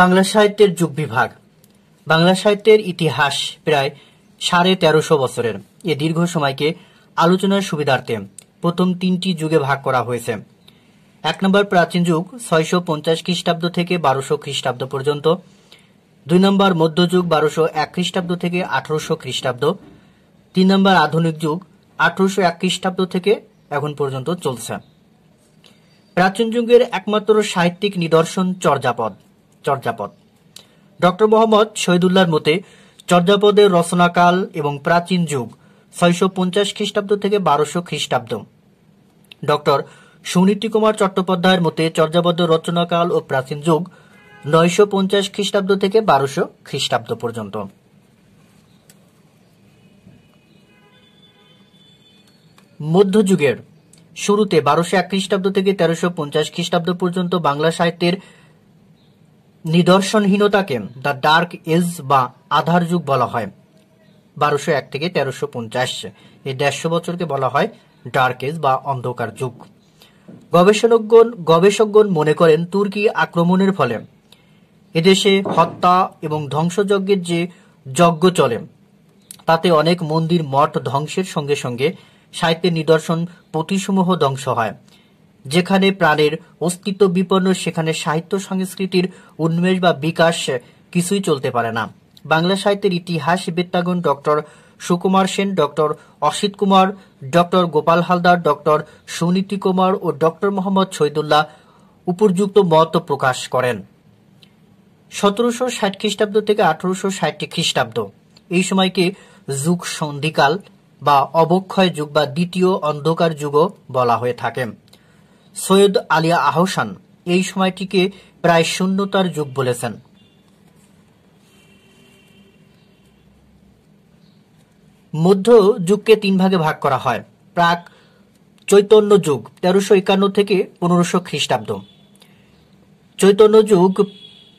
বাংলা সাহিত্যের যুগ বিভাগ বাংলা সাহিত্যের ইতিহাস প্রায় সাড়ে তেরোশো বছরের এ দীর্ঘ সময়কে আলোচনার সুবিধার্থে প্রথম তিনটি যুগে ভাগ করা হয়েছে এক নম্বর প্রাচীন যুগ ছয়শো পঞ্চাশ খ্রিস্টাব্দ থেকে বারোশো খ্রিস্টাব্দ পর্যন্ত দুই নম্বর মধ্যযুগ বারোশো এক খ্রিস্টাব্দ থেকে আঠারোশো খ্রিস্টাব্দ তিন নম্বর আধুনিক যুগ আঠারোশো এক খ্রিস্টাব্দ থেকে এখন পর্যন্ত চলছে প্রাচীন যুগের একমাত্র সাহিত্যিক নিদর্শন চর্যাপদ চর্যাপদ ডক্টর মোহাম্মদ শহীদুল্লাহর মতে চর্যাপদের রচনাকাল এবং প্রাচীন যুগ ছয়শো পঞ্চাশ খ্রিস্টাব্দ থেকে বারোশো খ্রিস্টাব্দ ডক্টর সুনীতি কুমার চট্টোপাধ্যায়ের মতে চর্যাপদের রচনাকাল ও প্রাচীন যুগ নয়শো পঞ্চাশ খ্রিস্টাব্দ থেকে বারোশো খ্রিস্টাব্দ পর্যন্ত মধ্যযুগের শুরুতে বারোশো এক খ্রিস্টাব্দ থেকে তেরোশো পঞ্চাশ খ্রিস্টাব্দ পর্যন্ত বাংলা সাহিত্যের নিদর্শনহীনতাকে দ্য ডার্ক এজ বা আধার যুগ বলা হয় বারোশো এক থেকে তেরোশো পঞ্চাশ এই দেড়শো বছরকে বলা হয় ডার্ক এজ বা অন্ধকার যুগ গবেষণজ্ঞন গবেষকগণ মনে করেন তুর্কি আক্রমণের ফলে এদেশে হত্যা এবং ধ্বংসযজ্ঞের যে যজ্ঞ চলে তাতে অনেক মন্দির মঠ ধ্বংসের সঙ্গে সঙ্গে সাহিত্যের নিদর্শন প্রতিসমূহ ধ্বংস হয় যেখানে প্রাণের অস্তিত্ব বিপন্ন সেখানে সাহিত্য সংস্কৃতির উন্মেষ বা বিকাশ কিছুই চলতে পারে না বাংলা সাহিত্যের ইতিহাস বিদ্যাগণ doctor Sukumar Sen doctor Asit Kumar doctor Gopal Haldar doctor Suniti Kumar ও ডক্টর মোহাম্মদ শহীদুল্লাহ উপযুক্ত মত প্রকাশ করেন সতেরোশো ষাট খ্রিস্টাব্দ থেকে আঠারোশো ষাট খ্রিস্টাব্দ এই সময়কে যুগ সন্ধিকাল বা অবক্ষয় যুগ বা দ্বিতীয় অন্ধকার যুগও বলা হয়ে থাকেন সৈয়দ আলিয়া আহসান এই সময়টিকে প্রায় শূন্যতার যুগ বলেছেন মধ্য যুগকে তিন ভাগে ভাগ করা হয় প্রাক চৈতন্য যুগ তেরোশো একান্ন থেকে পনেরোশো খ্রিস্টাব্দ চৈতন্য যুগ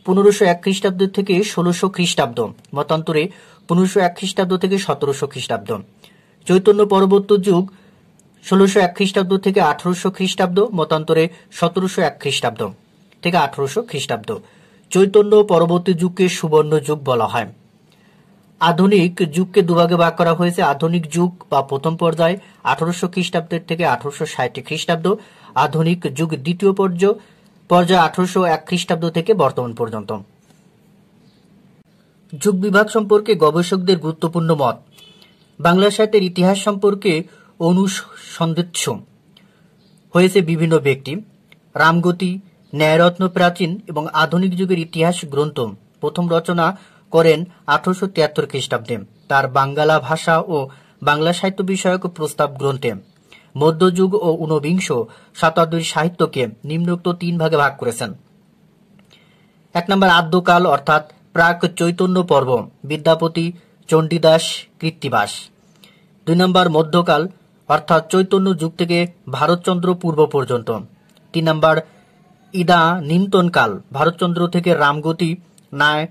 পনেরোশো এক খ্রিস্টাব্দ থেকে ষোলোশো খ্রিস্টাব্দ মতান্তরে পনেরোশো এক খ্রিস্টাব্দ থেকে সতেরোশো খ্রিস্টাব্দ চৈতন্য পরবর্তী যুগ ষোলোশো এক খ্রিস্টাব্দ থেকে আঠারোশো খ্রিস্টাব্দ মতান্তরে সতেরোশো এক খ্রিস্টাব্দ থেকে আঠারোশো খ্রিস্টাব্দ চৈতন্য পরবর্তী যুগকে সুবর্ণ যুগ বলা হয় আধুনিক যুগকে দুভাগে ভাগ করা হয়েছে আধুনিক যুগ বা প্রথম পর্যায়ে আঠারোশো খ্রিস্টাব্দের থেকে আঠারোশো ষাট খ্রিস্টাব্দ আধুনিক যুগ দ্বিতীয় পর্যায় পর্যায় আঠারোশো এক খ্রিস্টাব্দ থেকে বর্তমান পর্যন্ত যুগ বিভাগ সম্পর্কে গবেষকদের গুরুত্বপূর্ণ মত বাংলা সাহিত্যের ইতিহাস সম্পর্কে অনুসন্ধিৎস হয়েছে বিভিন্ন ব্যক্তি রামগতি ন্যায়রত্ন প্রাচীন এবং আধুনিক যুগের ইতিহাস গ্রন্থ প্রথম রচনা করেন আঠারোশো তিয়াত্তর খ্রিস্টাব্দে তার বাঙ্গালা ভাষা ও বাংলা সাহিত্য বিষয়ক প্রস্তাব গ্রন্থে মধ্যযুগ ও ঊনবিংশ শতাব্দীর সাহিত্যকে নিম্নোক্ত তিন ভাগে ভাগ করেছেন এক নম্বর আদ্যকাল অর্থাৎ প্রাক চৈতন্য পর্ব বিদ্যাপতি চণ্ডীদাস কৃত্তিবাস দুই নম্বর মধ্যকাল অর্থাৎ চৈতন্য যুগ থেকে ভারতচন্দ্র পূর্ব পর্যন্ত তিন নম্বর ইদা নিমতনকাল ভারতচন্দ্র থেকে রামগতি ন্যায়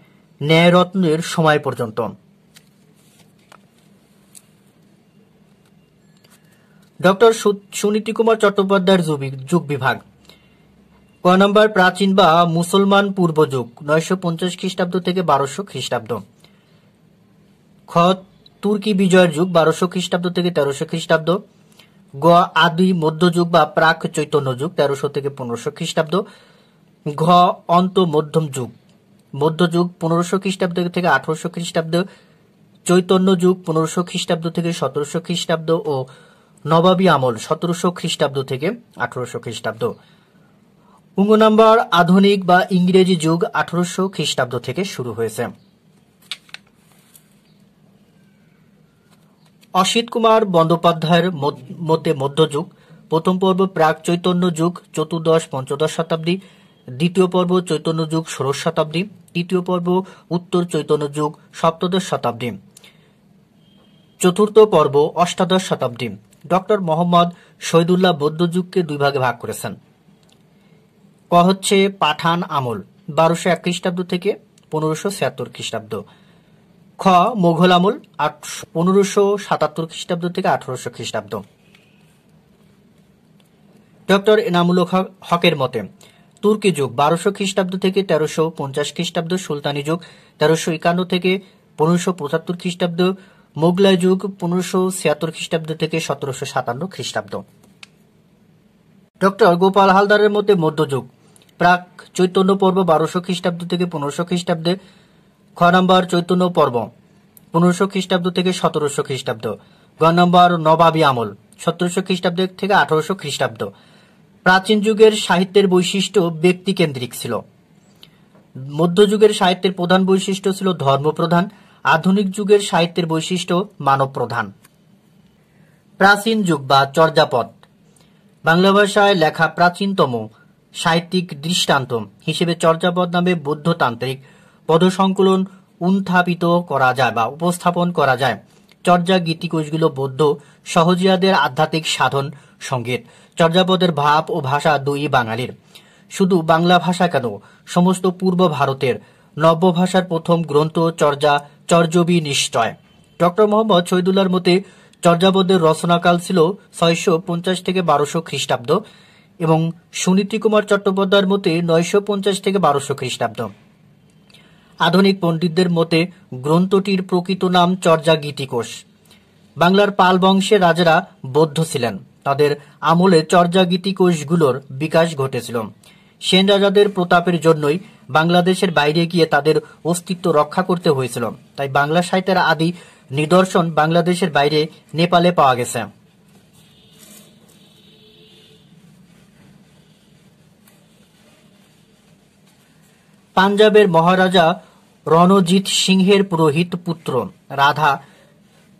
ন্যায়রত্নের সময় পর্যন্ত ডক্টর সুনীতি কুমার চট্টোপাধ্যায়ের যুগ বিভাগ ক নম্বর প্রাচীন বা মুসলমান পূর্ব যুগ নয়শো পঞ্চাশ খ্রিস্টাব্দ থেকে বারোশো খ্রিস্টাব্দ খ তুর্কি বিজয়ের যুগ বারোশো খ্রিস্টাব্দ থেকে তেরোশো খ্রিস্টাব্দ গ আদি মধ্যযুগ বা প্রাক চৈতন্য যুগ তেরোশো থেকে পনেরোশো খ্রিস্টাব্দ ঘ অন্ত মধ্যম যুগ মধ্যযুগ পনেরোশো খ্রিস্টাব্দ থেকে আঠারোশো খ্রিস্টাব্দ চৈতন্য যুগ পনেরোশো খ্রিস্টাব্দ থেকে সতেরোশো খ্রিস্টাব্দ ও নবাবী আমল সতেরোশো খ্রিস্টাব্দ থেকে আঠারোশো খ্রিস্টাব্দ উঙ্গ নাম্বার আধুনিক বা ইংরেজি যুগ আঠারোশো খ্রিস্টাব্দ থেকে শুরু হয়েছে অসিত কুমার বন্দ্যোপাধ্যায়ের মতে মধ্যযুগ প্রথম পর্ব প্রাক চৈতন্য যুগ চতুর্দশ পঞ্চদশ শতাব্দী দ্বিতীয় পর্ব চৈতন্য যুগ ষোড়শ শতাব্দী তৃতীয় পর্ব উত্তর চৈতন্য যুগ সপ্তদশ শতাব্দী চতুর্থ পর্ব অষ্টাদশ শতাব্দী ডক্টর মোহাম্মদ শহীদুল্লাহ বৌদ্ধযুগকে দুই ভাগে ভাগ করেছেন ক হচ্ছে পাঠান আমল বারোশো এক খ্রিস্টাব্দ থেকে পনেরোশো ছিয়াত্তর খ্রিস্টাব্দ খ মোঘল আমল পনেরোশো সাতাত্তর খ্রিস্টাব্দ থেকে আঠারোশো খ্রিস্টাব্দ ডক্টর এনামুল হকের মতে তুর্কি যুগ বারোশো খ্রিস্টাব্দ থেকে তেরোশো পঞ্চাশ খ্রিস্টাব্দ সুলতানি যুগ তেরোশো একান্ন থেকে পনেরোশো পঁচাত্তর খ্রিস্টাব্দ মোগলাই যুগ পনেরোশো ছিয়াত্তর খ্রিস্টাব্দ থেকে সতেরোশো সাতান্ন খ্রিস্টাব্দ ডক্টর গোপাল হালদারের মতে মধ্যযুগ প্রাক চৈতন্য পর্ব বারোশো খ্রিস্টাব্দ থেকে পনেরোশো খ্রিস্টাব্দে খ নম্বর চৈতন্য পর্ব পনেরোশো খ্রিস্টাব্দ থেকে সতেরোশো খ্রিস্টাব্দ গ নম্বর নবাবী আমল সতেরোশো খ্রিস্টাব্দ থেকে আঠারোশো খ্রিস্টাব্দ প্রাচীন যুগের সাহিত্যের বৈশিষ্ট্য ব্যক্তিকেন্দ্রিক ছিল মধ্যযুগের সাহিত্যের প্রধান বৈশিষ্ট্য ছিল ধর্মপ্রধান আধুনিক যুগের সাহিত্যের বৈশিষ্ট্য মানব প্রধান প্রাচীন যুগ বা চর্যাপদ বাংলা ভাষায় লেখা প্রাচীনতম সাহিত্যিক দৃষ্টান্ত হিসেবে চর্যাপদ নামে বৌদ্ধতান্ত্রিক পদসংকলন উত্থাপিত করা যায় বা উপস্থাপন করা যায় চর্যা গীতিকোষগুলো বৌদ্ধ সহজিয়াদের আধ্যাত্মিক সাধন সঙ্গীত চর্যাপদের ভাব ও ভাষা দুই বাঙালির শুধু বাংলা ভাষা কেন সমস্ত পূর্ব ভারতের নব্য ভাষার প্রথম গ্রন্থ চর্যা চর্যবি নিশ্চয় ডক্টর মোহাম্মদ শহীদুল্লাহর মতে চর্যাপদের রচনাকাল ছিল ছয়শো পঞ্চাশ থেকে বারোশো খ্রিস্টাব্দ এবং সুনীতি কুমার চট্টোপাধ্যায়ের মতে নয়শো পঞ্চাশ থেকে বারোশো খ্রিস্টাব্দ আধুনিক পণ্ডিতদের মতে গ্রন্থটির প্রকৃত নাম চর্যা গীতিকোষ বাংলার পাল বংশের রাজারা বৌদ্ধ ছিলেন তাদের আমলে চর্যা গীতিকোষগুলোর বিকাশ ঘটেছিল সেন রাজাদের প্রতাপের জন্যই বাংলাদেশের বাইরে গিয়ে তাদের অস্তিত্ব রক্ষা করতে হয়েছিল তাই বাংলা সাহিত্যের আদি নিদর্শন বাংলাদেশের বাইরে নেপালে পাওয়া গেছে পাঞ্জাবের মহারাজা রণজিৎ সিংহের পুরোহিত পুত্র রাধা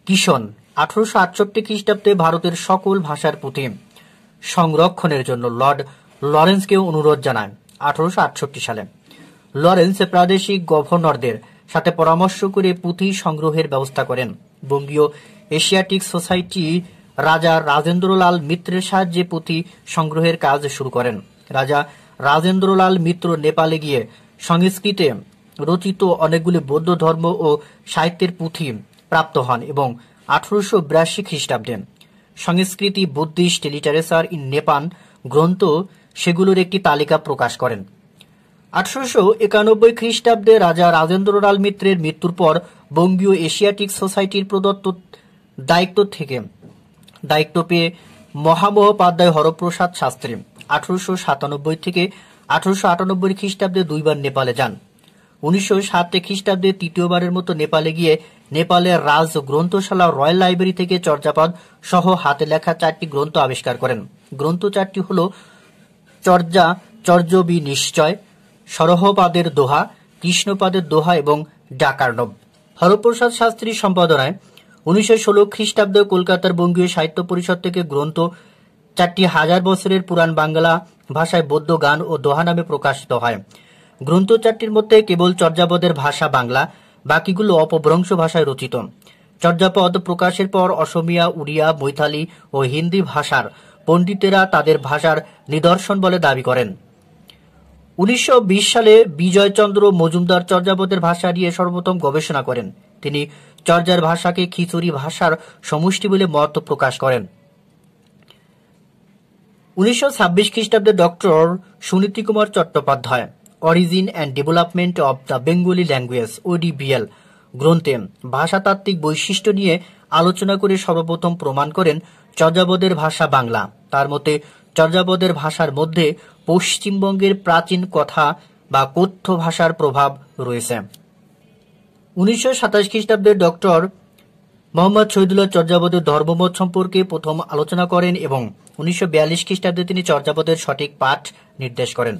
কিষণ আঠারোশো আটষট্টি খ্রিস্টাব্দে ভারতের সকল ভাষার পুঁথি সংরক্ষণের জন্য লর্ড লরেন্সকে অনুরোধ জানান আঠারোশো আটষট্টি সালে লরেন্স প্রাদেশিক গভর্নরদের সাথে পরামর্শ করে পুঁথি সংগ্রহের ব্যবস্থা করেন বঙ্গীয় এশিয়াটিক সোসাইটি রাজা রাজেন্দ্রলাল মিত্রের সাহায্যে পুঁথি সংগ্রহের কাজ শুরু করেন রাজা রাজেন্দ্রলাল মিত্র নেপালে গিয়ে সংস্কৃতে রচিত অনেকগুলি বৌদ্ধ ধর্ম ও সাহিত্যের পুঁথি প্রাপ্ত হন এবং আঠারোশো বিরাশি খ্রিস্টাব্দে সংস্কৃতি বুদ্ধিস্ট লিটারেচার ইন নেপান গ্রন্থ সেগুলোর একটি তালিকা প্রকাশ করেন আঠারোশো একানব্বই খ্রিস্টাব্দে রাজা রাজেন্দ্র লাল মিত্রের মৃত্যুর পর বঙ্গীয় এশিয়াটিক সোসাইটির প্রদত্ত দায়িত্ব থেকে দায়িত্ব পেয়ে মহামহোপাধ্যায় হরপ্রসাদ শাস্ত্রী আঠারোশো সাতানব্বই থেকে আঠারোশো আটানব্বই খ্রিস্টাব্দে দুইবার নেপালে যান উনিশশো খ্রিস্টাব্দে তৃতীয়বারের মতো নেপালে গিয়ে নেপালের রাজ গ্রন্থশালা রয়্যাল লাইব্রেরি থেকে চর্যাপদ সহ হাতে লেখা চারটি গ্রন্থ আবিষ্কার করেন গ্রন্থ চারটি হল চর্যা চর্যবি নিশ্চয় সরহপাদের দোহা কৃষ্ণপাদের দোহা এবং ডাকার্ণব হরপ্রসাদ শাস্ত্রীর সম্পাদনায় উনিশশো ষোলো খ্রিস্টাব্দে কলকাতার বঙ্গীয় সাহিত্য পরিষদ থেকে গ্রন্থ চারটি হাজার বছরের পুরাণ বাংলা ভাষায় বৌদ্ধ গান ও দোহা নামে প্রকাশিত হয় গ্রন্থ চারটির মধ্যে কেবল চর্যাপদের ভাষা বাংলা বাকিগুলো অপভ্রংশ ভাষায় রচিত চর্যাপদ প্রকাশের পর অসমিয়া উড়িয়া মৈথালি ও হিন্দি ভাষার পণ্ডিতেরা তাদের ভাষার নিদর্শন বলে দাবি করেন উনিশশো সালে বিজয়চন্দ্র মজুমদার চর্যাপদের ভাষা নিয়ে সর্বপ্রথম গবেষণা করেন তিনি চর্যার ভাষাকে খিচুড়ি ভাষার সমষ্টি বলে মত প্রকাশ করেন উনিশশো ছাব্বিশ খ্রিস্টাব্দে doctor Suniti Kumar Chattopadhyay origin and development of the Bengali language ODBL গ্রন্থে ভাষাতাত্ত্বিক বৈশিষ্ট্য নিয়ে আলোচনা করে সর্বপ্রথম প্রমাণ করেন চর্যাবদের ভাষা বাংলা তার মতে চর্যাবদের ভাষার মধ্যে পশ্চিমবঙ্গের প্রাচীন কথা বা কথ্য ভাষার প্রভাব রয়েছে উনিশশো সাতাশ খ্রিস্টাব্দে ডক্টর মোহাম্মদ শহীদুল্লাহ চর্যাবদের ধর্মমত সম্পর্কে প্রথম আলোচনা করেন এবং উনিশশো বিয়াল্লিশ খ্রিস্টাব্দে তিনি চর্যাপদের সঠিক পাঠ নির্দেশ করেন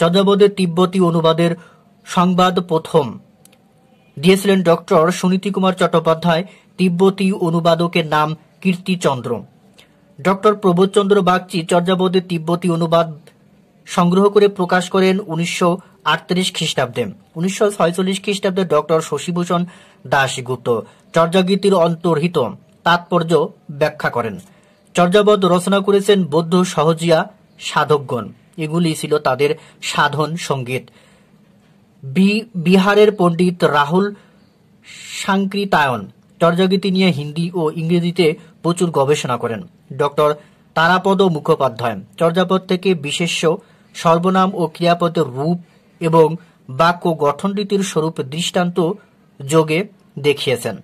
যাদবদের তিব্বতী অনুবাদের সংবাদ প্রথম দিয়েছিলেন ডক্টর সুনীতি কুমার চট্টোপাধ্যায় তিব্বতী অনুবাদকের নাম কীর্তিচন্দ্র ডক্টর প্রবোধচন্দ্র বাগচি চর্যাবদের তিব্বতী অনুবাদ সংগ্রহ করে প্রকাশ করেন উনিশশো আটত্রিশ খ্রিস্টাব্দে উনিশশো ছয়চল্লিশ খ্রিস্টাব্দে ডক্টর শশীভূষণ দাশগুপ্ত চর্যাগীতির অন্তর্হিত তাৎপর্য ব্যাখ্যা করেন চর্যাবদ রচনা করেছেন বৌদ্ধ সহজিয়া সাধকগণ এগুলি ছিল তাদের সাধন সঙ্গীত বিহারের পণ্ডিত রাহুল সাংকৃতায়ন চর্যাগীতি নিয়ে হিন্দি ও ইংরেজিতে প্রচুর গবেষণা করেন ডক্টর তারাপদ মুখোপাধ্যায় চর্যাপদ থেকে বিশেষ সর্বনাম ও ক্রিয়াপদের রূপ এবং বাক্য গঠনরীতির স্বরূপ দৃষ্টান্ত যোগে দেখিয়েছেন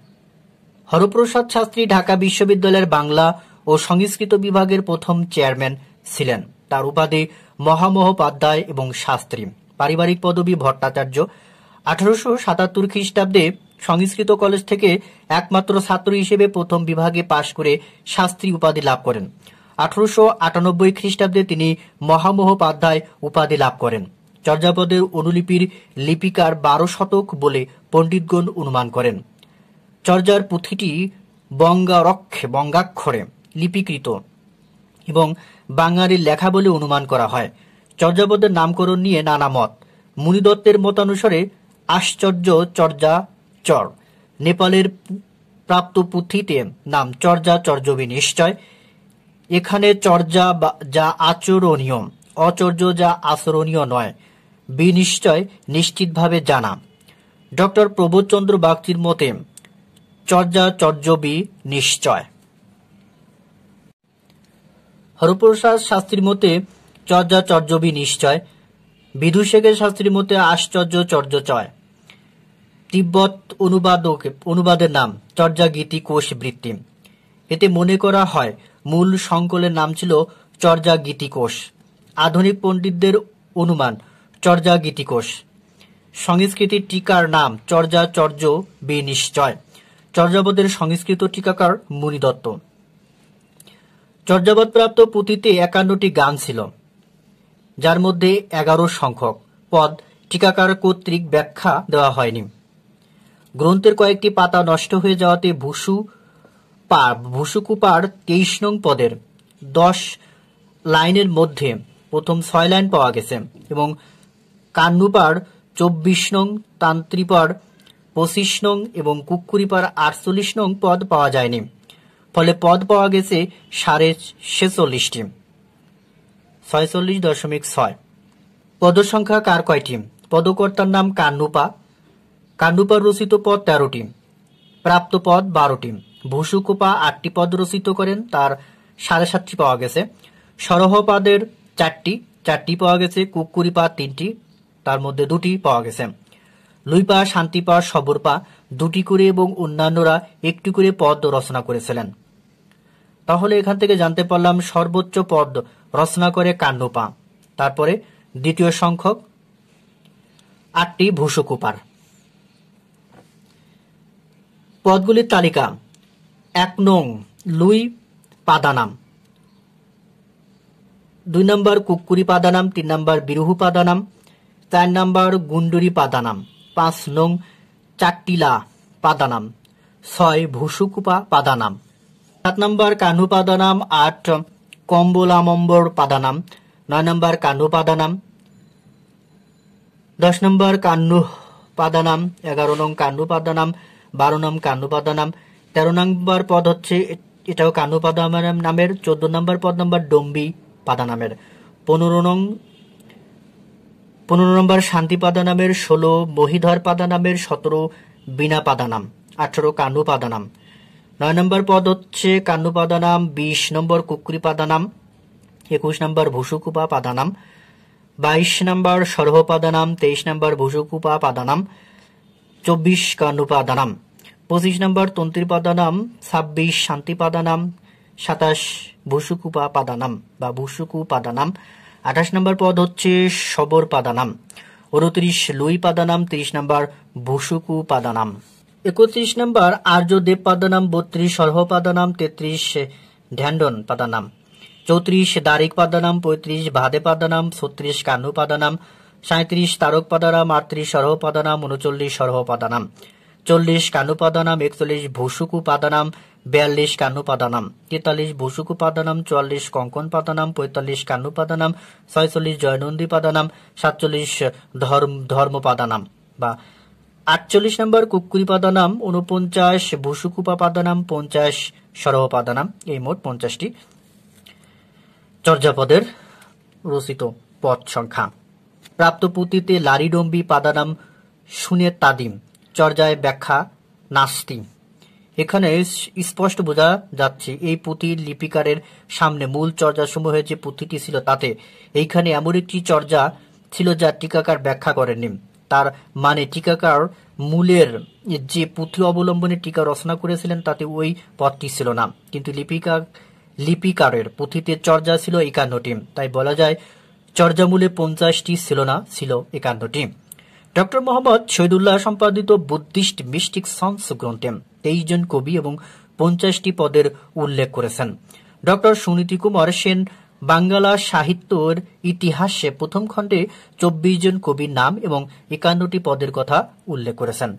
হরপ্রসাদ শাস্ত্রী ঢাকা বিশ্ববিদ্যালয়ের বাংলা ও সংস্কৃত বিভাগের প্রথম চেয়ারম্যান ছিলেন তার উপাধি মহামহোপাধ্যায় এবং শাস্ত্রী পারিবারিক পদবী ভট্টাচার্য আঠারোশো সাতাত্তর খ্রিস্টাব্দে সংস্কৃত কলেজ থেকে একমাত্র ছাত্র হিসেবে প্রথম বিভাগে পাশ করে শাস্ত্রী উপাধি লাভ করেন আঠারোশো আটানব্বই খ্রিস্টাব্দে তিনি মহামহোপাধ্যায় উপাধি লাভ করেন চর্যাপদের অনুলিপির লিপিকার বারো শতক বলে পণ্ডিতগণ অনুমান করেন চর্যার পুঁথিটি বঙ্গারক্ষে বঙ্গাক্ষরে লিপিকৃত এবং বাঙালির লেখা বলে অনুমান করা হয় চর্যাপদের নামকরণ নিয়ে নানা মত মুনিদত্তের মতানুসারে আশ্চর্য চর্যা চর নেপালের প্রাপ্ত পুঁথিতে নাম চর্যা চর্যবি নিশ্চয় এখানে চর্যা যা আচরণীয় অচর্য যা আচরণীয় নয় বিনিশ্চয় নিশ্চিতভাবে জানা ডক্টর প্রবোধচন্দ্র বাগচির মতে চর্যা চর্যবি নিশ্চয় হরপ্রসাদ শাস্ত্রীর মতে বি নিশ্চয় বিধুশেখের শাস্ত্রীর মতে আশ্চর্য চর্য চয় তিব্বত অনুবাদক অনুবাদের নাম চর্যা গীতি কোষ বৃত্তি এতে মনে করা হয় মূল সংকলের নাম ছিল চর্যা গীতিকোষ আধুনিক পণ্ডিতদের অনুমান চর্যা গীতিকোষ সংস্কৃতি টিকার নাম চর্যা চর্য নিশ্চয় চর্যাবদের সংস্কৃত টিকাকার মুনি দত্ত চর্যাবাদপ্রাপ্ত পুঁথিতে একান্নটি গান ছিল যার মধ্যে এগারো সংখ্যক পদ টিকাকার কর্তৃক ব্যাখ্যা দেওয়া হয়নি গ্রন্থের কয়েকটি পাতা নষ্ট হয়ে যাওয়াতে ভুসু ভুসুকুপার তেইশ নং পদের দশ লাইনের মধ্যে প্রথম ছয় লাইন পাওয়া গেছে এবং কান্নুপার চব্বিশ নং তান্ত্রিপার পঁচিশ নং এবং কুকুরিপার আটচল্লিশ নং পদ পাওয়া যায়নি ফলে পদ পাওয়া গেছে সাড়ে ছেচল্লিশটি ছয়চল্লিশ দশমিক ছয় পদসংখ্যা কার কয়টি পদকর্তার নাম কান্ডুপা কান্ডুপার রচিত পদ তেরোটি প্রাপ্ত পদ বারোটি ভূসুকুপা আটটি পদ রচিত করেন তার সাড়ে সাতটি পাওয়া গেছে সরহপাদের চারটি চারটি পাওয়া গেছে কুকুরিপা তিনটি তার মধ্যে দুটি পাওয়া গেছে লুইপা শান্তিপা সবরপা দুটি করে এবং অন্যান্যরা একটি করে পদ রচনা করেছিলেন তাহলে এখান থেকে জানতে পারলাম সর্বোচ্চ পদ রচনা করে কাণ্ডপা তারপরে দ্বিতীয় সংখ্যক আটটি ভূসুকুপার পদগুলির তালিকা এক নং লুই পাদানাম দুই নম্বর কুকুরি পাদানাম তিন নম্বর বিরুহু পাদানাম চার নম্বর গুন্ডুরি পাদানাম পাঁচ নং চাট্টিলা পাদানাম ছয় ভুসুকুপা পাদানাম সাত নম্বর পাদানাম আট কম্বলামম্বর পাদানাম নয় নম্বর পাদানাম দশ নম্বর কান্নু পাদানাম এগারো নং পাদানাম বারো নং পাদানাম তেরো নম্বর পদ হচ্ছে এটাও কান্নুপাদানাম নামের চোদ্দ নম্বর পদ নম্বর ডম্বি পাদানামের পনেরো নং পনেরো নম্বর শান্তি পাদানামের ষোলো মহিধর পাদানামের সতেরো বিনা পাদানাম আঠেরো কানু পাদানাম নয় নম্বর পদ হচ্ছে কান্নুপাদানাম বিশ নম্বর কুকরিপাদানাম একুশ নম্বর ভুসুকুপা পাদানাম বাইশ নম্বর সর্বপাদানাম তেইশ নম্বর ভুসুকুপা পাদানাম চব্বিশ কান্নুপাদানাম পঁচিশ নম্বর তন্ত্রীপাদানাম ছাব্বিশ শান্তিপাদানাম সাতাশ ভুসুকুপা পাদানাম বা ভুসুকু পাদানাম আঠাশ নম্বর পদ হচ্ছে সবর পাদানাম উনত্রিশ লুই পাদানাম তিরিশ নম্বর ভুসুকু পাদানাম একত্রিশ নম্বর আর্য দেব পাদানাম বত্রিশ সর্হ পাদানাম তেত্রিশ ধ্যান্ডন পাদানাম চৌত্রিশ দারিক পাদানাম পঁয়ত্রিশ ভাদে পাদানাম ছত্রিশ কানু পাদানাম সাঁত্রিশ তারক পাদানাম আটত্রিশ সর্হ পাদানাম উনচল্লিশ সর্হ পাদানাম চল্লিশ কানুপাদানাম একচল্লিশ ভূসুকু পাদানাম বিয়াল্লিশ কানুপাদানাম তেতাল্লিশ ভূসুকু পাদানাম চুয়াল্লিশ কঙ্কন পাদানাম পঁয়তাল্লিশ কানুপাদানাম ছয়চল্লিশ জয়নন্দী পাদানাম সাতচল্লিশ ধর্ম পাদানাম বা আটচল্লিশ নম্বর কুকুরি পাদানাম উনপঞ্চাশ ভুসুকুপা পাদানাম পঞ্চাশ সরহ পাদানাম এই মোট পঞ্চাশটি চর্যাপদের রচিত পথ সংখ্যা প্রাপ্ত পুঁতিতে লারিডম্বি পাদানাম শুনে তাদিম চর্যায় ব্যাখ্যা নাস্তি এখানে স্পষ্ট বোঝা যাচ্ছে এই পুঁতির লিপিকারের সামনে মূল চর্যাসমূহের যে পুঁথিটি ছিল তাতে এইখানে এমন একটি চর্যা ছিল যা টিকাকার ব্যাখ্যা করেননি তার মানে টিকাকার মূলের যে পুঁথি অবলম্বনে টিকা রচনা করেছিলেন তাতে ওই পদটি ছিল না কিন্তু লিপিকা লিপিকারের পুঁথিতে চর্যা ছিল একান্নটি তাই বলা যায় চর্যামূলে পঞ্চাশটি ছিল না ছিল একান্নটি ডক্টর মোহাম্মদ শহীদুল্লাহ সম্পাদিত বুদ্ধিস্ট মিস্টিক সংস গ্রন্থে তেইশ জন কবি এবং পঞ্চাশটি পদের উল্লেখ করেছেন ডক্টর সুনীতি কুমার সেন বাংলা সাহিত্যর ইতিহাসে প্রথম খণ্ডে চব্বিশ জন কবির নাম এবং একান্নটি পদের কথা উল্লেখ করেছেন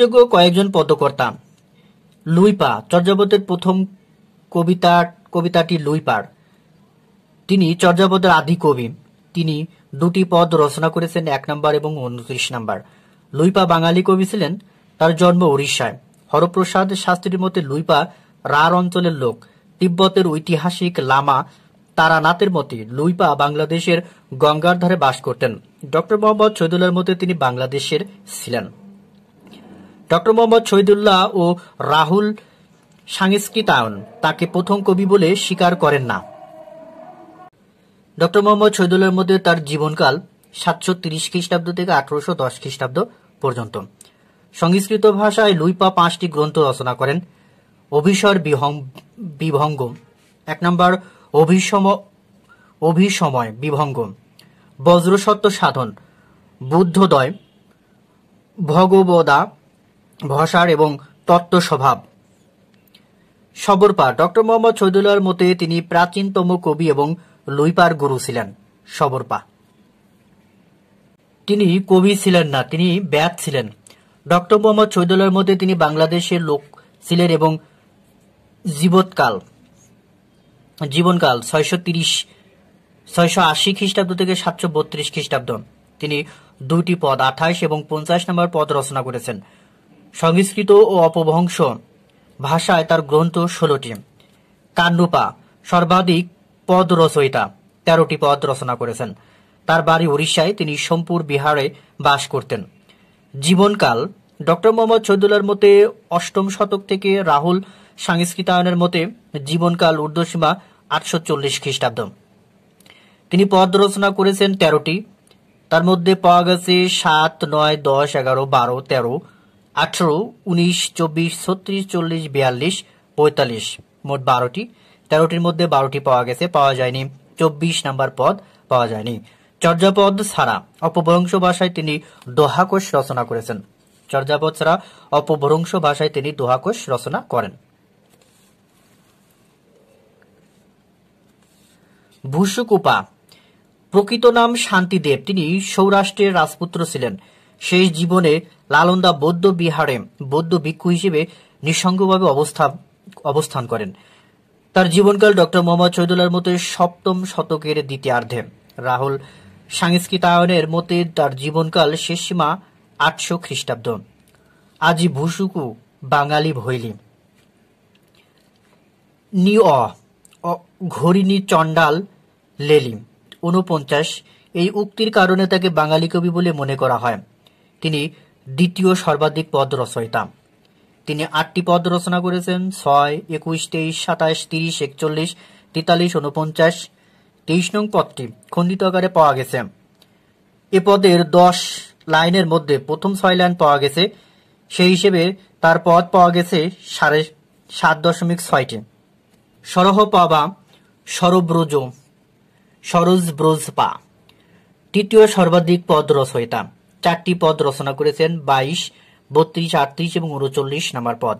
যোগ্য কয়েকজন পদকর্তা লুইপা চর্যাবতের প্রথম কবিতা কবিতাটি লুইপার তিনি চর্যাবতের আদি কবি তিনি দুটি পদ রচনা করেছেন এক নম্বর এবং উনত্রিশ নম্বর লুইপা বাঙালি কবি ছিলেন তার জন্ম উড়িষ্যায় হরপ্রসাদ শাস্ত্রীর মতে লুইপা রার অঞ্চলের লোক তিব্বতের ঐতিহাসিক লামা তারানাথের মতে লুইপা বাংলাদেশের গঙ্গার ধারে বাস করতেন ডক্টর মোহাম্মদ শহীদুল্লাহর মতে তিনি বাংলাদেশের ছিলেন ডক্টর মোহাম্মদ শহীদুল্লাহ ও রাহুল সাংস্কৃতায়ন তাকে প্রথম কবি বলে স্বীকার করেন না ডক্টর মোহাম্মদ শহীদুল্লাহর মধ্যে তার জীবনকাল সাতশো তিরিশ খ্রিস্টাব্দ থেকে আঠারোশো দশ খ্রিস্টাব্দ পর্যন্ত সংস্কৃত ভাষায় লুইপা পাঁচটি গ্রন্থ রচনা করেন অভিসর বিভঙ্গ এক নম্বর অভিসম অভিসময় বিভঙ্গ বজ্রসত্ত্ব সাধন বুদ্ধোদয় ভগবদা ভসার এবং তত্ত্ব স্বভাব সবরপা ডক্টর মোহাম্মদ শহীদুল্লাহর মতে তিনি প্রাচীনতম কবি এবং লুইপার গুরু ছিলেন সবরপা তিনি কবি ছিলেন না তিনি ব্যাধ ছিলেন ডক্টর মোহাম্মদ শহীদুল্লাহর মতে তিনি বাংলাদেশের লোক ছিলেন এবং জীবৎকাল জীবনকাল ছয়শো তিরিশ ছয়শো আশি খ্রিস্টাব্দ থেকে সাতশো বত্রিশ খ্রিস্টাব্দ তিনি দুটি পদ আঠাশ এবং পঞ্চাশ নম্বর পদ রচনা করেছেন সংস্কৃত ও অপভ্রংশ ভাষায় তার গ্রন্থ ষোলোটি কান্ডুপা সর্বাধিক পদ রচয়িতা তেরোটি পদ রচনা করেছেন তার বাড়ি উড়িষ্যায় তিনি সোমপুর বিহারে বাস করতেন জীবনকাল ডক্টর মোহাম্মদ শহীদুল্লাহর মতে অষ্টম শতক থেকে রাহুল সাংস্কৃতায়নের মতে জীবনকাল ঊর্ধ্বসীমা আটশো চল্লিশ খ্রিস্টাব্দ তিনি পদ রচনা করেছেন তেরোটি তার মধ্যে পাওয়া গেছে সাত নয় দশ এগারো বারো তেরো আঠেরো উনিশ চব্বিশ ছত্রিশ চল্লিশ বিয়াল্লিশ পঁয়তাল্লিশ মোট বারোটি তেরোটির মধ্যে বারোটি পাওয়া গেছে পাওয়া যায়নি চব্বিশ নাম্বার পদ পাওয়া যায়নি চর্যাপদ ছাড়া অপভ্রংশ ভাষায় তিনি দোহাকোষ রচনা করেছেন চর্যাপদ ছাড়া অপভ্রংশ ভাষায় তিনি দোহাকোষ রচনা করেন ভুসুকুপা প্রকৃত নাম শান্তিদেব তিনি সৌরাষ্ট্রের রাজপুত্র ছিলেন শেষ জীবনে লালন্দা বৌদ্ধ বিহারে বৌদ্ধ ভিক্ষু হিসেবে নিঃসঙ্গভাবে অবস্থা অবস্থান করেন তার জীবনকাল ডক্টর মোহাম্মদ শহীদুল্লাহর মতে সপ্তম শতকের দ্বিতীয়ার্ধে রাহুল সাংস্কৃতায়নের মতে তার জীবনকাল শেষ সীমা আটশো খ্রিস্টাব্দ আজি ভুসুকু বাঙালি ভৈলি নিউ অ ঘরিণী চণ্ডাল লেলিম উনপঞ্চাশ এই উক্তির কারণে তাকে বাঙালি কবি বলে মনে করা হয় তিনি দ্বিতীয় সর্বাধিক পদ রচয়িতা তিনি আটটি পদ রচনা করেছেন ছয় একুশ তেইশ সাতাশ তিরিশ একচল্লিশ তেতাল্লিশ উনপঞ্চাশ তেইশ নং পদটি খণ্ডিত আকারে পাওয়া গেছে এ পদের দশ লাইনের মধ্যে প্রথম ছয় লাইন পাওয়া গেছে সেই হিসেবে তার পদ পাওয়া গেছে সাড়ে সাত দশমিক ছয়টি সরহপা বা সরব্রজ পা তৃতীয় সর্বাধিক পদ রচয়িতা চারটি পদ রচনা করেছেন বাইশ বত্রিশ আটত্রিশ এবং উনচল্লিশ নাম্বার পদ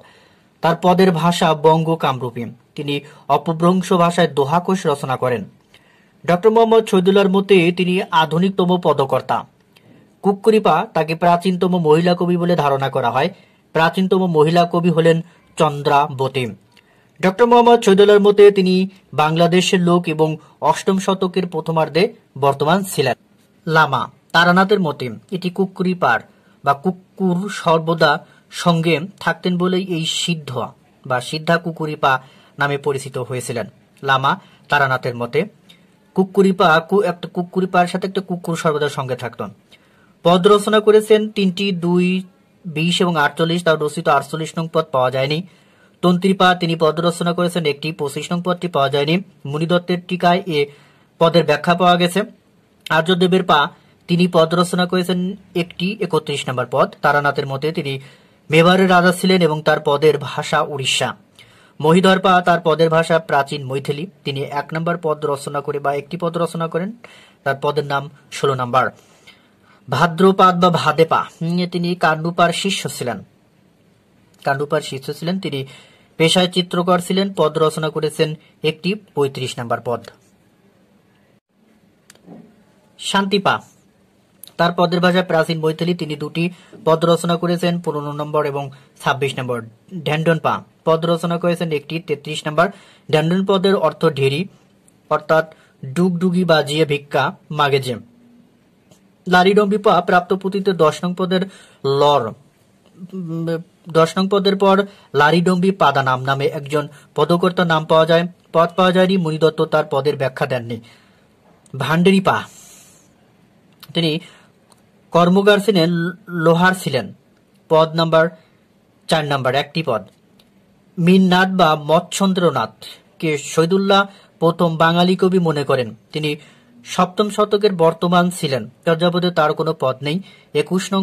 তার পদের ভাষা বঙ্গ কামরূপী তিনি অপভ্রংশ ভাষায় দোহাকোষ রচনা করেন ডক্টর মোহাম্মদ শহীদুল্লার মতে তিনি আধুনিকতম পদকর্তা কুকুরিপা তাকে প্রাচীনতম মহিলা কবি বলে ধারণা করা হয় প্রাচীনতম মহিলা কবি হলেন বতিম ডক্টর মোহাম্মদ শহীদুল্লাহর মতে তিনি বাংলাদেশের লোক এবং অষ্টম শতকের প্রথমার্ধে বর্তমান ছিলেন লামা তারানাথের মতে এটি কুকুরি পার বা কুকুর সর্বদা সঙ্গে থাকতেন বলেই এই সিদ্ধ বা সিদ্ধা কুকুরিপা নামে পরিচিত হয়েছিলেন লামা তারানাথের মতে পা একটা কুকুরি পার সাথে একটা কুকুর সর্বদা সঙ্গে থাকত পদ রচনা করেছেন তিনটি দুই বিশ এবং আটচল্লিশ তার রচিত আটচল্লিশ নং পদ পাওয়া যায়নি তন্ত্রী পা তিনি পদ রচনা করেছেন একটি পঁচিশ নং পদটি পাওয়া যায়নি মুনিদত্তের টিকায় এ পদের ব্যাখ্যা পাওয়া গেছে আর্যদেবের পা তিনি পদ রচনা করেছেন একটি একত্রিশ নম্বর পদ তারানাথের মতে তিনি মেবারের রাজা ছিলেন এবং তার পদের ভাষা উড়িষ্যা মহিধর পা তার পদের ভাষা প্রাচীন মৈথিলি তিনি এক নম্বর পদ রচনা করে বা একটি পদ রচনা করেন তার পদের নাম ষোলো নম্বর ভাদ্রপাদ বা ভাদেপা তিনি কান্ডুপার শিষ্য ছিলেন কান্ডুপার শিষ্য ছিলেন তিনি পেশায় চিত্রকর ছিলেন পদ রচনা করেছেন একটি পঁয়ত্রিশ নম্বর পদ শান্তিপা তার পদের ভাষায় প্রাচীন বৈথলি তিনি দুটি পদ রচনা করেছেন পনেরো নম্বর এবং ছাব্বিশ নম্বর ড্যান্ডন পা পদ রচনা করেছেন একটি তেত্রিশ নম্বর ড্যান্ডন পদের অর্থ ঢেরি অর্থাৎ ডুগডুগি বাজিয়ে ভিক্ষা মাগেজে লারিডম্বিপা প্রাপ্ত পুঁতিতে দশ নং পদের লর দশ নং পদের পর লারিডম্বি পাদা নাম নামে একজন পদকর্তার নাম পাওয়া যায় পদ পাওয়া যায়নি দত্ত তার পদের ব্যাখ্যা দেননি ভান্ডেরিপা তিনি কর্মকার ছিলেন লোহার ছিলেন পদ নাম্বার চার নাম্বার একটি পদ মিননাথ বা মৎসন্দ্রনাথ কে শহীদুল্লাহ প্রথম বাঙালি কবি মনে করেন তিনি সপ্তম শতকের বর্তমান ছিলেন চর্যাপদে তার কোনো পদ নেই একুশ নং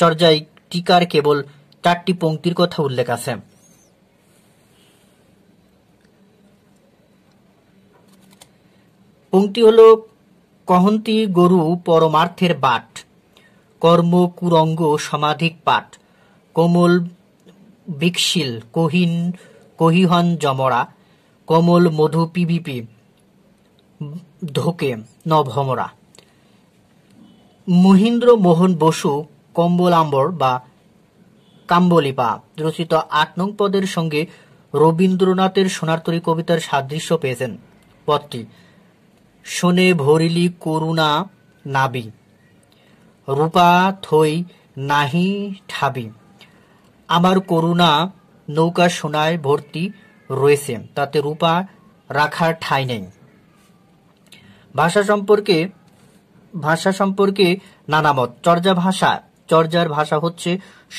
চর্যায় টিকার কেবল চারটি পঙ্ক্তির কথা উল্লেখ আছে পঙ্ক্তি হল কহন্তি গরু পরমার্থের বাট কর্ম কুরঙ্গ সমাধিক পাট কোমল বিকশিল কহিন কহিহন জমরা কমল মধু পিবিপি ধোকে নভমরা মহিন্দ্র মোহন বসু কম্বলাম্বর বা কাম্বলিপা রচিত আট নং পদের সঙ্গে রবীন্দ্রনাথের সোনারতরী কবিতার সাদৃশ্য পেয়েছেন পদটি শোনে ভরিলি করুণা নাবি রূপা থই নাহি ঠাবি আমার করুণা নৌকা সোনায় ভর্তি রয়েছে তাতে রূপা রাখার ঠাই নেই ভাষা সম্পর্কে ভাষা সম্পর্কে নানামত চর্যা ভাষা চর্যার ভাষা হচ্ছে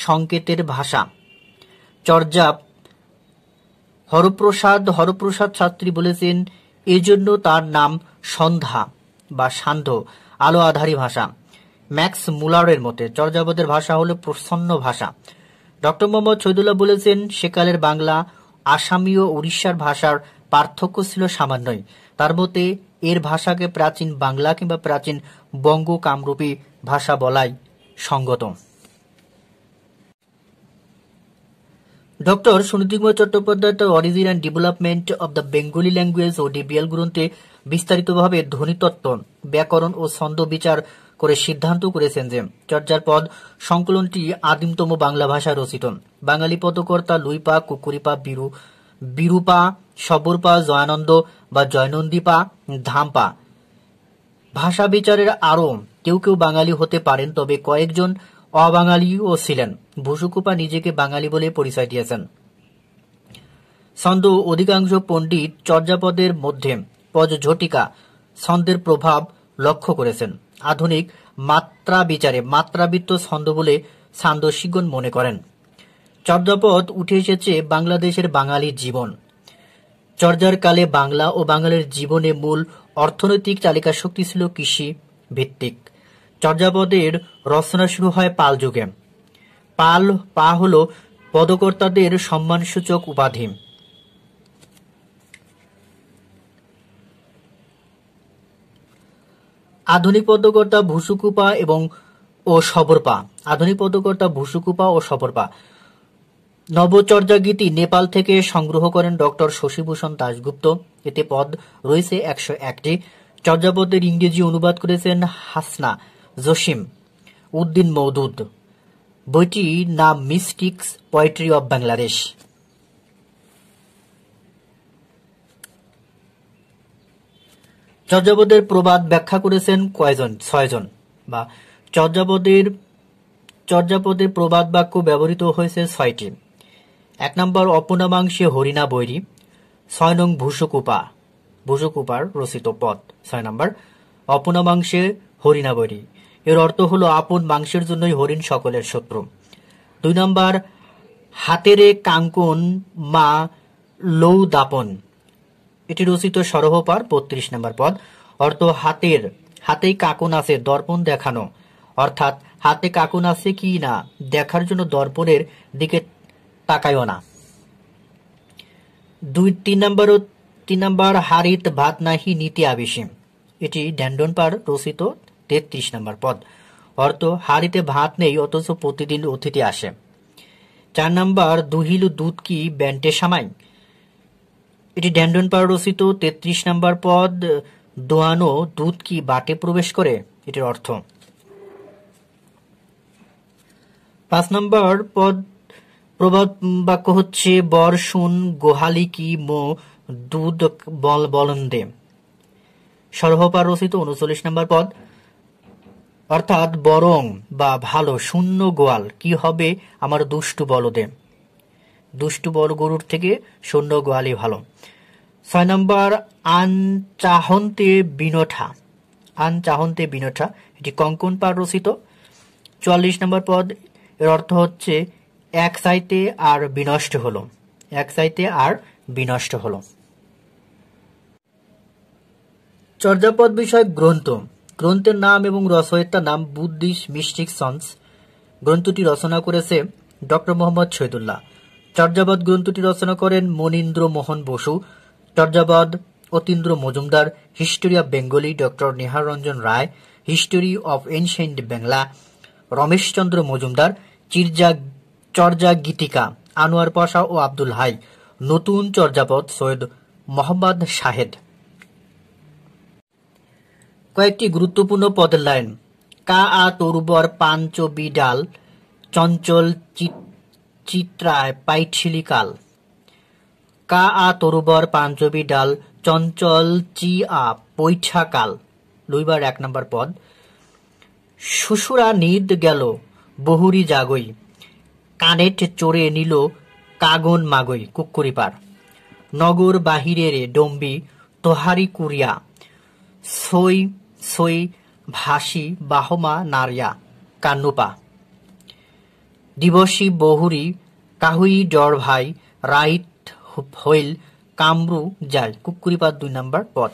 সংকেতের ভাষা চর্যাপ হরপ্রসাদ হরপ্রসাদ ছাত্রী বলেছেন এজন্য তার নাম সন্ধ্যা বা সান্ধ্য আলো আধারী ভাষা ম্যাক্স মুলারের মতে চর্যাপদের ভাষা হল প্রসন্ন ভাষা ডক্টর মোহাম্মদ শহীদুল্লাহ বলেছেন সেকালের বাংলা আসামি ও উড়িষ্যার ভাষার পার্থক্য ছিল সামান্যই তার মতে এর ভাষাকে প্রাচীন বাংলা কিংবা প্রাচীন বঙ্গ কামরূপী ভাষা বলাই সঙ্গত ডক্টর সুনীতিকুমার চট্টোপাধ্যায় তার origin and development of the Bengali language O DBL গ্রন্থে বিস্তারিতভাবে ধ্বনিতত্ত্ব ব্যাকরণ ও ছন্দ বিচার করে সিদ্ধান্ত করেছেন যে চর্যার পদ সংকলনটি আদিমতম বাংলা ভাষায় রচিত বাঙালি পদকর্তা লুইপা কুকুরিপা বিরু বিরূপা সবরপা জয়ানন্দ বা জয়নন্দীপা ধাম্পা ভাষা বিচারের আরও কেউ কেউ বাঙালি হতে পারেন তবে কয়েকজন অবাঙালিও ছিলেন ভুসুকুপা নিজেকে বাঙালি বলে পরিচয় দিয়েছেন ছন্দ অধিকাংশ পণ্ডিত চর্যাপদের মধ্যে পজঝটিকা ছন্দের প্রভাব লক্ষ্য করেছেন আধুনিক মাত্রা বিচারে মাত্রাবৃত্ত ছন্দ বলে ছান্দসিগণ মনে করেন চর্যাপদ উঠে এসেছে বাংলাদেশের বাঙালির জীবন চর্যার কালে বাংলা ও বাঙালির জীবনে মূল অর্থনৈতিক চালিকা শক্তি ছিল কৃষি ভিত্তিক চর্যাপদের রচনা শুরু হয় পাল যুগে পাল পা হল পদকর্তাদের সম্মানসূচক উপাধি আধুনিক পদকর্তা ভুসুকুপা এবং ও সবরপা আধুনিক পদকর্তা ভুসুকুপা ও সবরপা গীতি নেপাল থেকে সংগ্রহ করেন ডক্টর শশীভূষণ দাশগুপ্ত এতে পদ রয়েছে একশো একটি চর্যাপদের ইংরেজি অনুবাদ করেছেন হাসনা জসিম উদ্দিন মৌদুদ বইটি নাম মিস্টিক্স পোয়েট্রি অব বাংলাদেশ চর্যাপদের প্রবাদ ব্যাখ্যা করেছেন কয়জন ছয়জন বা চর্যাপদের প্রবাদ বাক্য ব্যবহৃত হয়েছে ছয়টি এক নম্বর অপনামাংশে হরিণা বৈরী ছয় নং ভূষকুপা ভূষকুপার রচিত পদ ছয় নম্বর অপনামাংশে হরিণা বৈরী এর অর্থ হলো আপন মাংসের জন্যই হরিণ সকলের শত্রু দুই নম্বর হাতেরে কাঙ্কন মা লৌ দাপন এটি রচিত সরহপার বত্রিশ নম্বর পদ অর্থ হাতের হাতেই কাকুন আছে দর্পণ দেখানো অর্থাৎ হাতে কাকুন আছে কি না দেখার জন্য দর্পণের দিকে তাকায়ও না দুই তিন নম্বর তিন নম্বর হারিত ভাত নাহি নীতি আবেশিম এটি ড্যান্ডন পার রচিত তেত্রিশ নম্বর পদ অর্থ হাড়িতে ভাত নেই অথচ প্রতিদিন অতিথি আসে চার নম্বর দুহিলু দুধ কি ব্যান্টে সামাই এটি ড্যান্ডন পাড় রচিত তেত্রিশ নম্বর পদ দোয়ানো দুধ কি বাটে প্রবেশ করে এটির অর্থ পাঁচ নম্বর পদ প্রবাদ বাক্য হচ্ছে বর শুন গোহালি কি মো দুধ বল বলন্দে সর্বপার রচিত উনচল্লিশ নম্বর পদ অর্থাৎ বরং বা ভালো শূন্য গোয়াল কি হবে আমার দুষ্টু বলদে দুষ্টু বল গরুর থেকে শূন্য গোয়ালই ভালো ছয় নম্বর আনচাহন্তে বিনঠা আনচাহন্তে বিনঠা এটি কঙ্কন পার রচিত চুয়াল্লিশ নম্বর পদ এর অর্থ হচ্ছে এক সাইতে আর বিনষ্ট হলো এক সাইতে আর বিনষ্ট হলো চর্যাপদ বিষয়ক গ্রন্থ গ্রন্থের নাম এবং রসয়েত্তার নাম বুদ্ধিস্ট মিস্টিক সন্স গ্রন্থটি রচনা করেছে ডক্টর মোহাম্মদ শহীদুল্লাহ চর্যাবাদ গ্রন্থটি রচনা করেন মনীন্দ্র মোহন বসু চর্যাবাদ Atindra Majumdar history of Bengali doctor Nihar Ranjan Ray history of ancient Bengal Rameshchandra Majumdar চিরজা চর্যা গীতিকা আনোয়ার পাশা ও আব্দুল হাই নতুন চর্যাপদ সৈয়দ মোহাম্মদ শাহেদ কয়েকটি গুরুত্বপূর্ণ পদের লাইন কা আ তরুবর পাঞ্চ বিডাল চঞ্চল চিত্রায় পাইছিলিকাল কা আ তরুবর পাঞ্চ বিডাল চঞ্চল চি আ পৈঠাকাল লুইবার এক নম্বর পদ শ্বশুরা নিদ গেল বহুরি জাগই কানেট চড়ে নিল কাগন মাগই কুকুরিপার নগর বাহিরে রে ডম্বি তোহারি কুরিয়া সই সই ভাসি বাহমা নারিয়া কান্নুপা দিবসী বহুরি কাহুই ডর ভাই রাইট হইল কামরু যাই কুকুরিপাত দুই নম্বর পদ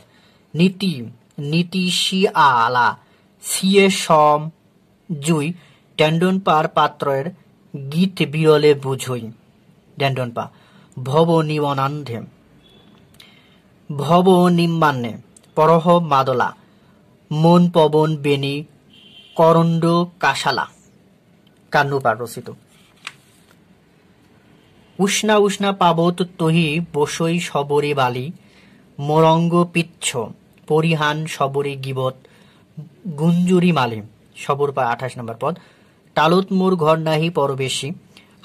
নীতি নীতিশি আলা সিয়ে সম জুই ট্যান্ডন পার পাত্রের গীত বিরলে বুঝই ড্যান্ডন পা ভব নিবনান্ধে ভব নিম্মান্নে পরহ মাদলা মন পবন বেনি করণ্ড কাশালা কান্নুপার রচিত উষ্ণা উষ্ণা পাবত তহি বসই সবরে বালি মরঙ্গ পিচ্ছ পরিহান সবরে গিবত গুঞ্জুরি মালে সবর পা আঠাশ নম্বর পদ টালত মোর ঘর নাহি পরবেশি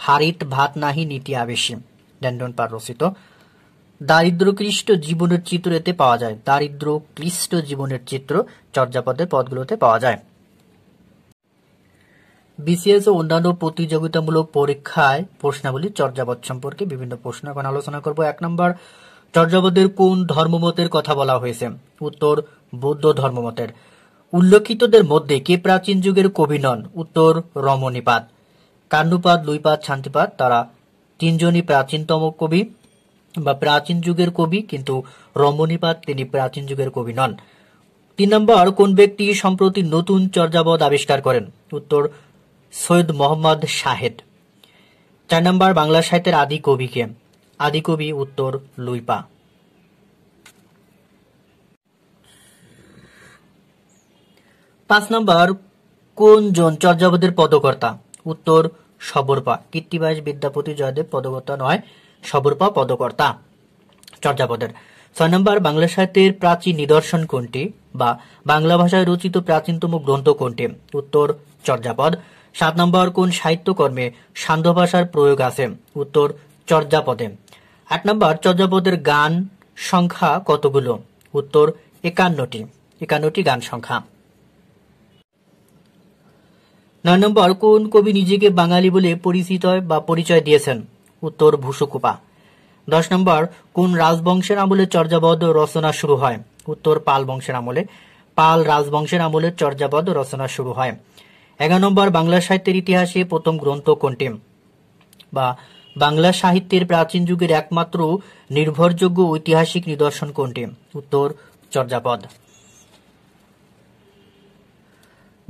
হারিত ভাত নাহি নীতি আবেশি ড্যান্ডন পার রচিত ক্লিষ্ট জীবনের চিত্র এতে পাওয়া যায় দারিদ্র ক্লিষ্ট জীবনের চিত্র চর্যাপদের পদগুলোতে পাওয়া যায় বিসিএস ও অন্যান্য প্রতিযোগিতামূলক পরীক্ষায় প্রশ্নাবলী চর্যাপদ সম্পর্কে বিভিন্ন প্রশ্ন এখন আলোচনা করব এক নম্বর চর্যাপদের কোন ধর্মমতের কথা বলা হয়েছে উত্তর বৌদ্ধ ধর্মমতের উল্লেখিতদের মধ্যে কে প্রাচীন যুগের কবি নন উত্তর রমণীপাদ কান্ডুপাদ লুইপাদ শান্তিপাদ তারা তিনজনই প্রাচীনতম কবি বা প্রাচীন যুগের কবি কিন্তু রমণীপাদ তিনি প্রাচীন যুগের কবি নন তিন নম্বর কোন ব্যক্তি সম্প্রতি নতুন চর্যাবদ আবিষ্কার করেন উত্তর সৈয়দ মোহাম্মদ শাহেদ চার নম্বর বাংলা সাহিত্যের আদি কবিকে আদি কবি উত্তর লুইপা পাঁচ নম্বর কোন জন চর্যাবদের পদকর্তা উত্তর সবরপা কীর্তিবাস বিদ্যাপতি জয়দেব পদকর্তা নয় সবরপা পদকর্তা চর্যাপদের ছয় নম্বর বাংলা সাহিত্যের প্রাচীন নিদর্শন কোনটি বা বাংলা ভাষায় রচিত প্রাচীনতম গ্রন্থ কোনটি উত্তর চর্যাপদ সাত নম্বর কোন সাহিত্যকর্মে সান্ধ্য ভাষার প্রয়োগ আছে উত্তর চর্যাপদে আট নম্বর চর্যাপদের গান সংখ্যা কতগুলো উত্তর একান্নটি একান্নটি গান সংখ্যা নয় নম্বর কোন কবি নিজেকে বাঙালি বলে পরিচিত বা পরিচয় দিয়েছেন উত্তর ভূষকুপা দশ নম্বর কোন রাজবংশের আমলে চর্যাবদ্ধ রচনা শুরু হয় উত্তর পাল বংশের আমলে পাল রাজবংশের আমলে চর্যাবদ্ধ রচনা শুরু হয় এগারো নম্বর বাংলা সাহিত্যের ইতিহাসে প্রথম গ্রন্থ কোনটি বা বাংলা সাহিত্যের প্রাচীন যুগের একমাত্র নির্ভরযোগ্য ঐতিহাসিক নিদর্শন কোনটি উত্তর চর্যাপদ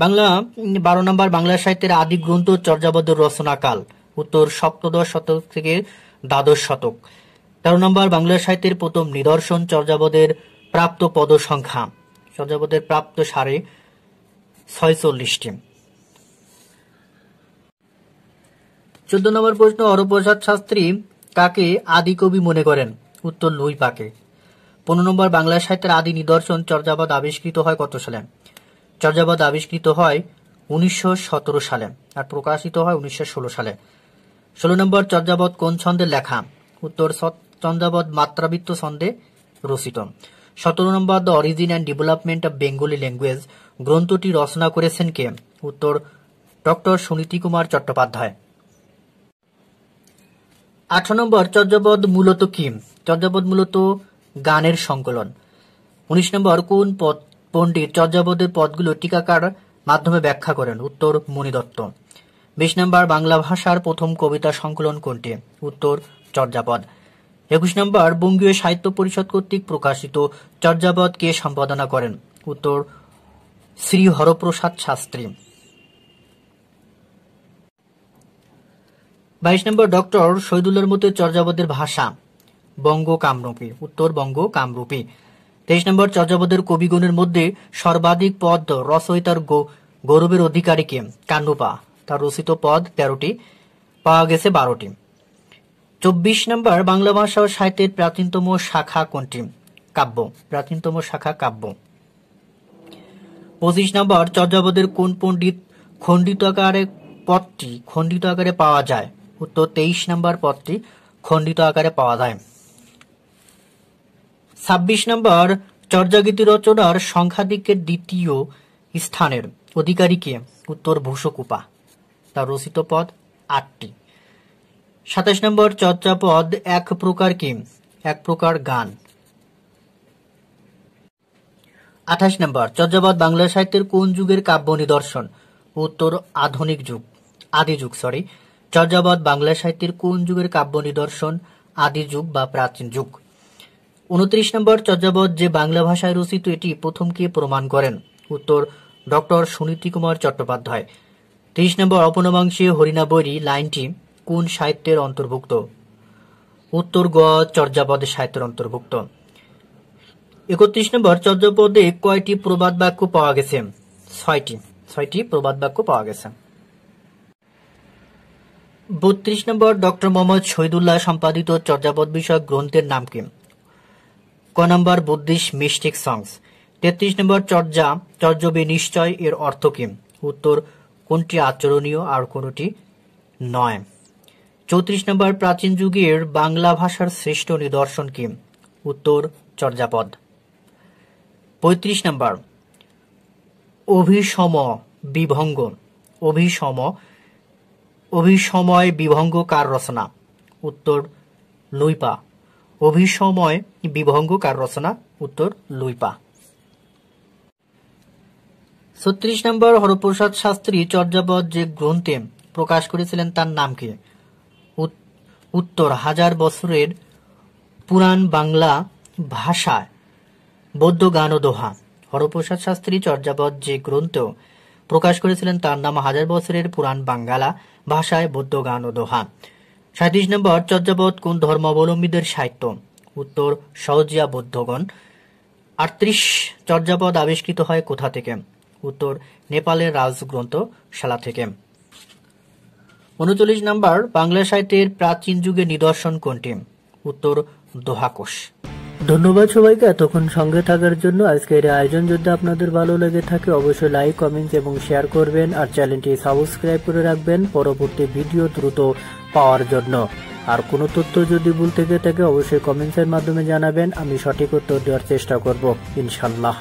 বাংলা বারো নম্বর বাংলা সাহিত্যের আদি গ্রন্থ চর্যাবদ্ধ রচনাকাল উত্তর সপ্তদশ শতক থেকে দ্বাদশ শতক তেরো নম্বর বাংলা সাহিত্যের প্রথম নিদর্শন চর্যাবদের প্রাপ্ত পদসংখ্যা চর্যাবদের প্রাপ্ত সাড়ে ছয়চল্লিশটি চোদ্দ নম্বর প্রশ্ন অরপ্রসাদ শাস্ত্রী কাকে আদি কবি মনে করেন উত্তর লুই পাকে পনেরো নম্বর বাংলা সাহিত্যের আদি নিদর্শন চর্যাবাদ আবিষ্কৃত হয় কত সালে চর্যাবাদ আবিষ্কৃত হয় উনিশশো সালে আর প্রকাশিত হয় উনিশশো সালে ষোলো নম্বর চর্যাবদ কোন ছন্দের লেখা উত্তর চন্দাবদ মাত্রাবৃত্ত ছন্দে রচিত সতেরো নম্বর the origin and development of Bengali language গ্রন্থটি রচনা করেছেন কে উত্তর ডক্টর সুনীতি কুমার চট্টোপাধ্যায় আঠারো নম্বর চর্যাপদ মূলত কি চর্যাপদ মূলত গানের সংকলন উনিশ নম্বর কোন পদ পণ্ডিত চর্যাবদের পদগুলো টিকাকার মাধ্যমে ব্যাখ্যা করেন উত্তর মণি দত্ত বিশ নম্বর বাংলা ভাষার প্রথম কবিতা সংকলন কোনটি উত্তর চর্যাপদ একুশ নম্বর বঙ্গীয় সাহিত্য পরিষদ কর্তৃক প্রকাশিত চর্যাবধ কে সম্পাদনা করেন উত্তর শ্রী হরপ্রসাদ শাস্ত্রী বাইশ নম্বর ডক্টর শহীদুল্লার মতে চর্যাবদের ভাষা বঙ্গ কামরূপী উত্তর বঙ্গ কামরূপী তেইশ নম্বর চর্যাবদের কবিগুণের মধ্যে সর্বাধিক পদ রচয়িতার গৌরবের অধিকারীকে কান্ডুপা তার রচিত পদ তেরোটি পাওয়া গেছে বারোটি চব্বিশ নম্বর বাংলা ভাষা ও সাহিত্যের প্রাচীনতম শাখা কোনটি কাব্য প্রাচীনতম শাখা কাব্য পঁচিশ নম্বর চর্যাপদের কোন পণ্ডিত খণ্ডিত আকারে পথটি খণ্ডিত আকারে পাওয়া যায় উত্তর তেইশ নম্বর পদটি খণ্ডিত আকারে পাওয়া যায় ছাব্বিশ নম্বর চর্যাগীতি রচনার সংখ্যাদিকের দ্বিতীয় স্থানের অধিকারী কে উত্তর ভূষকুপা তার রচিত পদ আটটি সাতাশ নম্বর চর্চাপদ এক প্রকার কি এক প্রকার গান আঠাশ নম্বর চর্যাপদ বাংলা সাহিত্যের কোন যুগের কাব্য নিদর্শন উত্তর আধুনিক যুগ আদি যুগ সরি চর্যাপদ বাংলা সাহিত্যের কোন যুগের কাব্য নিদর্শন আদি যুগ বা প্রাচীন যুগ উনত্রিশ নম্বর চর্যাপদ যে বাংলা ভাষায় রচিত এটি প্রথমকে প্রমাণ করেন উত্তর ডক্টর সুনীতি কুমার চট্টোপাধ্যায় ত্রিশ নম্বর হরিণা বৈরী লাইনটি কোন সাহিত্যের অন্তর্ভুক্ত উত্তর গ চর্যাপদে সাহিত্যের অন্তর্ভুক্ত একত্রিশ নম্বর চর্যাপদে কয়টি প্রবাদ বাক্য পাওয়া গেছে ছয়টি ছয়টি প্রবাদ বাক্য পাওয়া গেছে বত্রিশ নম্বর ডক্টর মোহাম্মদ শহীদুল্লাহ সম্পাদিত চর্যাপদ বিষয়ক গ্রন্থের নাম কি ক নম্বর বুদ্ধিশ মিস্টিক সংস তেত্রিশ নম্বর চর্যা চর্যবে নিশ্চয় এর অর্থ কি উত্তর কোনটি আচরণীয় আর কোনটি নয় চৌত্রিশ নম্বর প্রাচীন যুগের বাংলা ভাষার শ্রেষ্ঠ নিদর্শন কি উত্তর চর্যাপদ পঁয়ত্রিশ নম্বর অভিসম বিভঙ্গ অভিসম অভিসময় বিভঙ্গ কার রচনা উত্তর লুইপা অভিসময় বিভঙ্গ কার রচনা উত্তর লুইপা ছত্রিশ নম্বর হরপ্রসাদ শাস্ত্রী চর্যাপদ যে গ্রন্থে প্রকাশ করেছিলেন তার নাম কি উত্তর হাজার বছরের পুরাণ বাংলা ভাষায় বৌদ্ধ গান ও দোহা হরপ্রসাদ শাস্ত্রী চর্যাপদ যে গ্রন্থ প্রকাশ করেছিলেন তার নাম হাজার বছরের পুরাণ বাঙ্গালা ভাষায় বৌদ্ধ গান ও দোহা সাঁত্রিশ নম্বর চর্যাপদ কোন ধর্মাবলম্বীদের সাহিত্য উত্তর সহজিয়া বৌদ্ধগণ আটত্রিশ চর্যাপদ আবিষ্কৃত হয় কোথা থেকে উত্তর নেপালের রাজগ্রন্থশালা থেকে উনচল্লিশ নাম্বার বাংলা সাহিত্যের প্রাচীন যুগের নিদর্শন কোনটি উত্তর দোহাকোষ ধন্যবাদ সবাইকে এতক্ষণ সঙ্গে থাকার জন্য আজকের আয়োজন যদি আপনাদের ভালো লেগে থাকে অবশ্যই লাইক কমেন্টস এবং শেয়ার করবেন আর চ্যানেলটি সাবস্ক্রাইব করে রাখবেন পরবর্তী ভিডিও দ্রুত পাওয়ার জন্য আর কোনো তথ্য যদি ভুল থেকে থাকে অবশ্যই কমেন্টসের মাধ্যমে জানাবেন আমি সঠিক উত্তর দেওয়ার চেষ্টা করব ইনশাল্লাহ